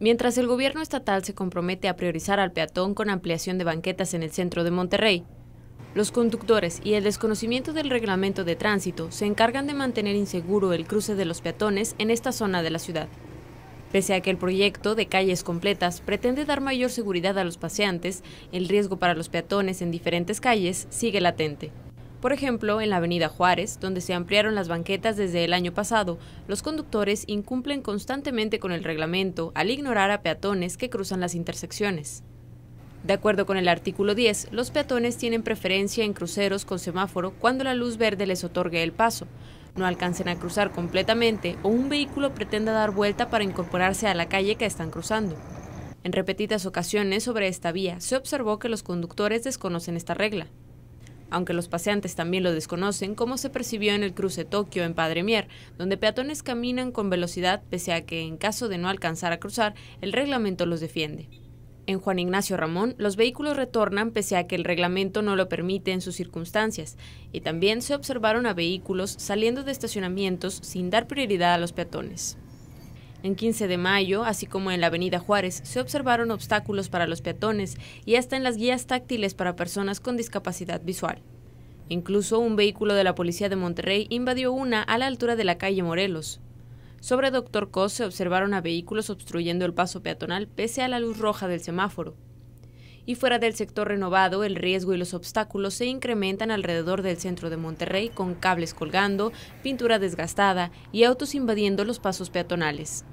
Mientras el gobierno estatal se compromete a priorizar al peatón con ampliación de banquetas en el centro de Monterrey, los conductores y el desconocimiento del reglamento de tránsito se encargan de mantener inseguro el cruce de los peatones en esta zona de la ciudad. Pese a que el proyecto de calles completas pretende dar mayor seguridad a los paseantes, el riesgo para los peatones en diferentes calles sigue latente. Por ejemplo, en la Avenida Juárez, donde se ampliaron las banquetas desde el año pasado, los conductores incumplen constantemente con el reglamento al ignorar a peatones que cruzan las intersecciones. De acuerdo con el artículo 10, los peatones tienen preferencia en cruceros con semáforo cuando la luz verde les otorgue el paso, no alcancen a cruzar completamente o un vehículo pretenda dar vuelta para incorporarse a la calle que están cruzando. En repetidas ocasiones sobre esta vía se observó que los conductores desconocen esta regla aunque los paseantes también lo desconocen, cómo se percibió en el cruce Tokio en Padre Mier, donde peatones caminan con velocidad pese a que en caso de no alcanzar a cruzar, el reglamento los defiende. En Juan Ignacio Ramón, los vehículos retornan pese a que el reglamento no lo permite en sus circunstancias, y también se observaron a vehículos saliendo de estacionamientos sin dar prioridad a los peatones. En 15 de mayo, así como en la Avenida Juárez, se observaron obstáculos para los peatones y hasta en las guías táctiles para personas con discapacidad visual. Incluso un vehículo de la Policía de Monterrey invadió una a la altura de la calle Morelos. Sobre Doctor Cos se observaron a vehículos obstruyendo el paso peatonal pese a la luz roja del semáforo y fuera del sector renovado, el riesgo y los obstáculos se incrementan alrededor del centro de Monterrey con cables colgando, pintura desgastada y autos invadiendo los pasos peatonales.